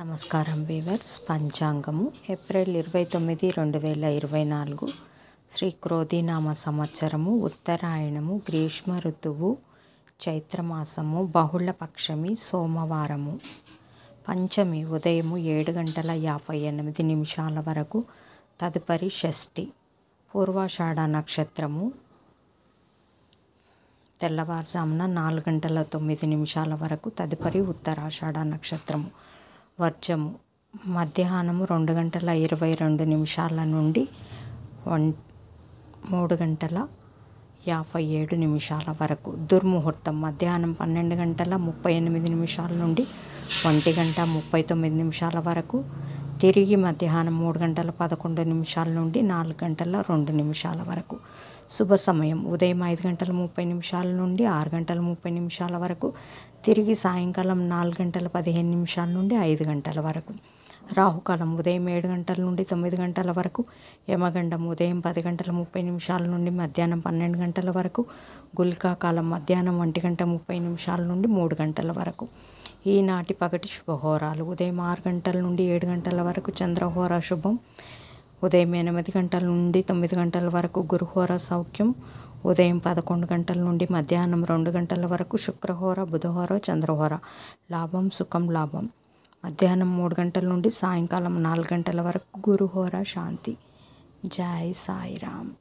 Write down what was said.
నమస్కారం weavers పంచాంగము April ఇరవై తొమ్మిది రెండు వేల ఇరవై నాలుగు శ్రీ క్రోధినామ సంవత్సరము ఉత్తరాయణము గ్రీష్మ ఋతువు చైత్రమాసము బహుళ పక్షమి సోమవారము పంచమి ఉదయము ఏడు గంటల యాభై ఎనిమిది నిమిషాల వరకు తదుపరి షష్ఠి పూర్వాషాఢ నక్షత్రము తెల్లవారుజామున నాలుగు గంటల తొమ్మిది నిమిషాల వరకు తదుపరి ఉత్తరాషాఢ నక్షత్రము వర్జము మధ్యాహ్నము రెండు గంటల ఇరవై రెండు నిమిషాల నుండి వన్ మూడు గంటల యాభై ఏడు నిమిషాల వరకు దుర్ముహూర్తం మధ్యాహ్నం పన్నెండు గంటల ముప్పై ఎనిమిది నిమిషాల నుండి ఒంటి గంట ముప్పై తొమ్మిది నిమిషాల వరకు తిరిగి మధ్యాహ్నం మూడు గంటల పదకొండు నిమిషాల నుండి నాలుగు గంటల రెండు నిమిషాల వరకు శుభ సమయం ఉదయం ఐదు గంటల ముప్పై నిమిషాల నుండి ఆరు గంటల ముప్పై నిమిషాల వరకు తిరిగి సాయంకాలం నాలుగు గంటల పదిహేను నిమిషాల నుండి ఐదు గంటల వరకు రాహుకాలం ఉదయం ఏడు గంటల నుండి తొమ్మిది గంటల వరకు యమగండం ఉదయం పది గంటల ముప్పై నిమిషాల నుండి మధ్యాహ్నం పన్నెండు గంటల వరకు గుల్కాకాలం మధ్యాహ్నం ఒంటి గంట ముప్పై నిమిషాల నుండి మూడు గంటల వరకు ఈనాటి పగటి శుభహోరాలు ఉదయం ఆరు గంటల నుండి ఏడు గంటల వరకు చంద్రహోర శుభం ఉదయం ఎనిమిది గంటల నుండి తొమ్మిది గంటల వరకు గురుహోర సౌఖ్యం ఉదయం పదకొండు గంటల నుండి మధ్యాహ్నం రెండు గంటల వరకు శుక్రహోర బుధహోర చంద్రహోర లాభం సుఖం లాభం మధ్యాహ్నం మూడు గంటల నుండి సాయంకాలం నాలుగు గంటల వరకు గురుహోర శాంతి జై సాయిరామ్